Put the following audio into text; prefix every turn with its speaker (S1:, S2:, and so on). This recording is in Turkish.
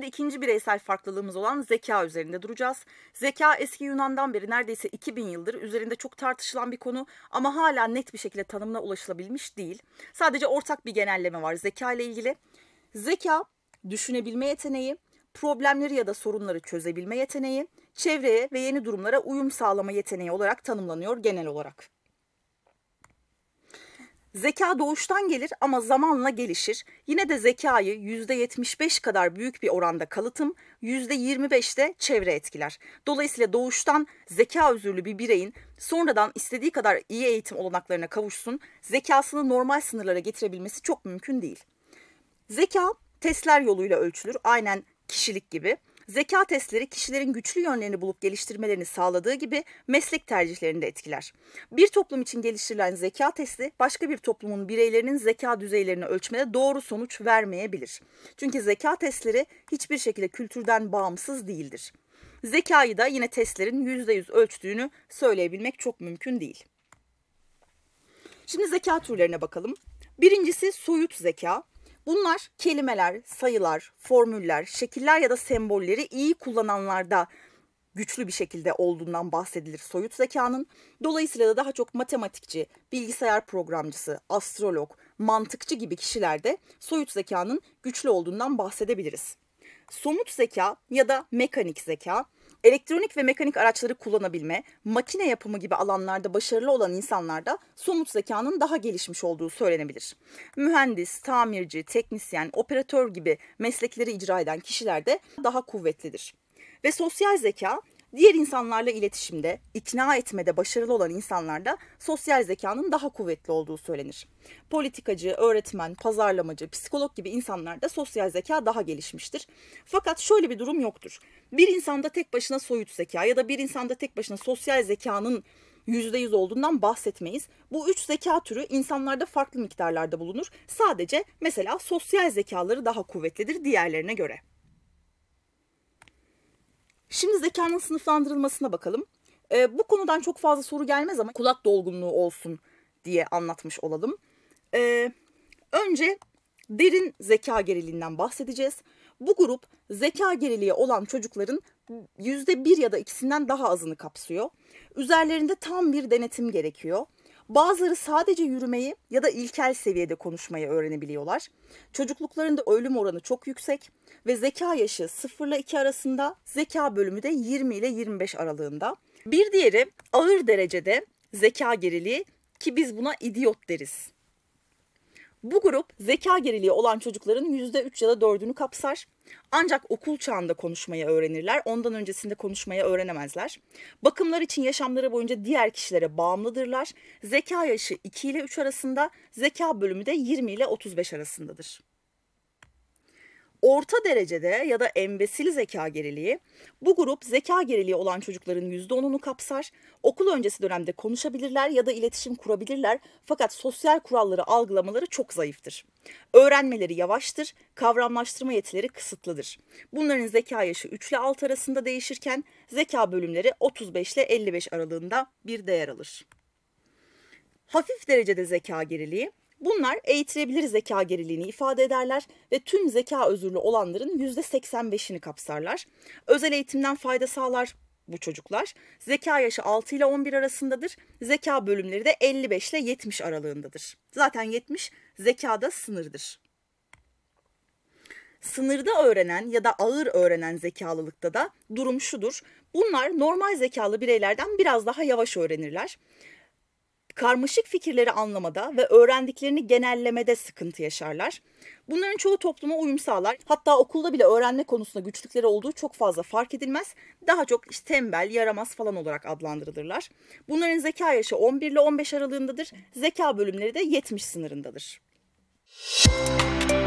S1: Şimdi ikinci bireysel farklılığımız olan zeka üzerinde duracağız. Zeka eski Yunan'dan beri neredeyse 2000 yıldır üzerinde çok tartışılan bir konu ama hala net bir şekilde tanımına ulaşılabilmiş değil. Sadece ortak bir genelleme var zeka ile ilgili. Zeka, düşünebilme yeteneği, problemleri ya da sorunları çözebilme yeteneği, çevreye ve yeni durumlara uyum sağlama yeteneği olarak tanımlanıyor genel olarak. Zeka doğuştan gelir ama zamanla gelişir. Yine de zekayı %75 kadar büyük bir oranda kalıtım, %25'te çevre etkiler. Dolayısıyla doğuştan zeka özürlü bir bireyin sonradan istediği kadar iyi eğitim olanaklarına kavuşsun, zekasını normal sınırlara getirebilmesi çok mümkün değil. Zeka testler yoluyla ölçülür, aynen kişilik gibi. Zeka testleri kişilerin güçlü yönlerini bulup geliştirmelerini sağladığı gibi meslek tercihlerini de etkiler. Bir toplum için geliştirilen zeka testi başka bir toplumun bireylerinin zeka düzeylerini ölçmede doğru sonuç vermeyebilir. Çünkü zeka testleri hiçbir şekilde kültürden bağımsız değildir. Zekayı da yine testlerin %100 ölçtüğünü söyleyebilmek çok mümkün değil. Şimdi zeka türlerine bakalım. Birincisi soyut zeka. Bunlar kelimeler, sayılar, formüller, şekiller ya da sembolleri iyi kullananlarda güçlü bir şekilde olduğundan bahsedilir soyut zekanın. Dolayısıyla da daha çok matematikçi, bilgisayar programcısı, astrolog, mantıkçı gibi kişilerde soyut zekanın güçlü olduğundan bahsedebiliriz. Somut zeka ya da mekanik zeka Elektronik ve mekanik araçları kullanabilme, makine yapımı gibi alanlarda başarılı olan insanlarda somut zekanın daha gelişmiş olduğu söylenebilir. Mühendis, tamirci, teknisyen, operatör gibi meslekleri icra eden kişilerde daha kuvvetlidir. Ve sosyal zeka Diğer insanlarla iletişimde, ikna etmede başarılı olan insanlarda sosyal zekanın daha kuvvetli olduğu söylenir. Politikacı, öğretmen, pazarlamacı, psikolog gibi insanlarda sosyal zeka daha gelişmiştir. Fakat şöyle bir durum yoktur. Bir insanda tek başına soyut zeka ya da bir insanda tek başına sosyal zekanın %100 olduğundan bahsetmeyiz. Bu üç zeka türü insanlarda farklı miktarlarda bulunur. Sadece mesela sosyal zekaları daha kuvvetlidir diğerlerine göre. Şimdi zekanın sınıflandırılmasına bakalım. E, bu konudan çok fazla soru gelmez ama kulak dolgunluğu olsun diye anlatmış olalım. E, önce derin zeka geriliğinden bahsedeceğiz. Bu grup zeka geriliği olan çocukların yüzde bir ya da ikisinden daha azını kapsıyor. Üzerlerinde tam bir denetim gerekiyor. Bazıları sadece yürümeyi ya da ilkel seviyede konuşmayı öğrenebiliyorlar. Çocukluklarında ölüm oranı çok yüksek ve zeka yaşı 0 ile 2 arasında, zeka bölümü de 20 ile 25 aralığında. Bir diğeri ağır derecede zeka geriliği ki biz buna idiot deriz. Bu grup zeka geriliği olan çocukların %3 ya da 4'ünü kapsar. Ancak okul çağında konuşmayı öğrenirler. Ondan öncesinde konuşmayı öğrenemezler. Bakımlar için yaşamları boyunca diğer kişilere bağımlıdırlar. Zeka yaşı 2 ile 3 arasında, zeka bölümü de 20 ile 35 arasındadır. Orta derecede ya da embesil zeka geriliği, bu grup zeka geriliği olan çocukların %10'unu kapsar, okul öncesi dönemde konuşabilirler ya da iletişim kurabilirler fakat sosyal kuralları algılamaları çok zayıftır. Öğrenmeleri yavaştır, kavramlaştırma yetileri kısıtlıdır. Bunların zeka yaşı 3 ile 6 arasında değişirken zeka bölümleri 35 ile 55 aralığında bir değer alır. Hafif derecede zeka geriliği, Bunlar eğitilebilir zeka geriliğini ifade ederler ve tüm zeka özürlü olanların %85'ini kapsarlar. Özel eğitimden fayda sağlar bu çocuklar. Zeka yaşı 6 ile 11 arasındadır. Zeka bölümleri de 55 ile 70 aralığındadır. Zaten 70 zekada sınırdır. Sınırda öğrenen ya da ağır öğrenen zekalılıkta da durum şudur. Bunlar normal zekalı bireylerden biraz daha yavaş öğrenirler karmaşık fikirleri anlamada ve öğrendiklerini genellemede sıkıntı yaşarlar. Bunların çoğu topluma uyum sağlar. Hatta okulda bile öğrenme konusunda güçlükleri olduğu çok fazla fark edilmez. Daha çok işte tembel, yaramaz falan olarak adlandırılırlar. Bunların zeka yaşı 11 ile 15 aralığındadır. Zeka bölümleri de 70 sınırındadır. Müzik